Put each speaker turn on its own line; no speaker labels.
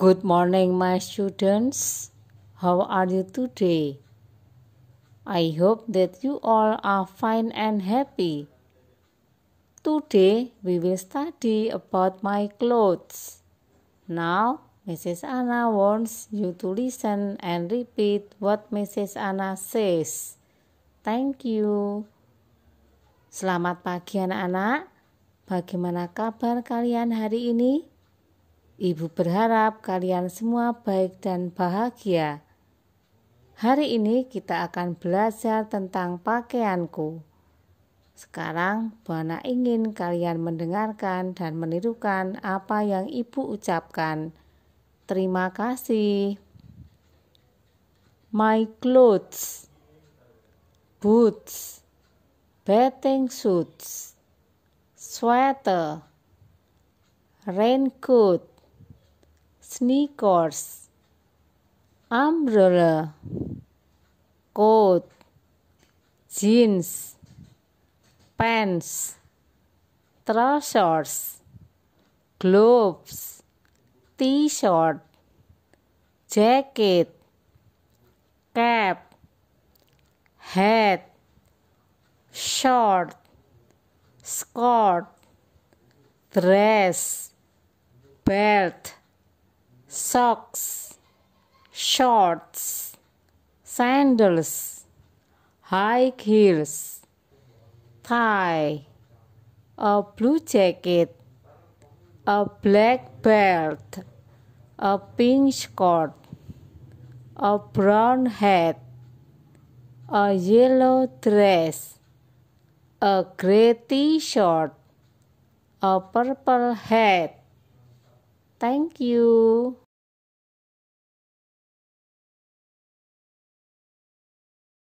Good morning, my students. How are you today? I hope that you all are fine and happy. Today we will study about my clothes. Now, Mrs. Anna wants you to listen and repeat what Mrs. Anna says. Thank you. Selamat pagi anak-anak. Bagaimana kabar kalian hari ini? Ibu berharap kalian semua baik dan bahagia. Hari ini kita akan belajar tentang pakaianku. Sekarang, Buana ingin kalian mendengarkan dan menirukan apa yang Ibu ucapkan. Terima kasih. My clothes, boots, bathing suits, sweater, raincoat, sneakers umbrella coat jeans pants trousers gloves t-shirt jacket cap hat short skirt dress belt socks, shorts, sandals, high heels, tie, a blue jacket, a black belt, a pink skirt, a brown hat, a yellow dress, a gray t-shirt, a purple hat. Thank you.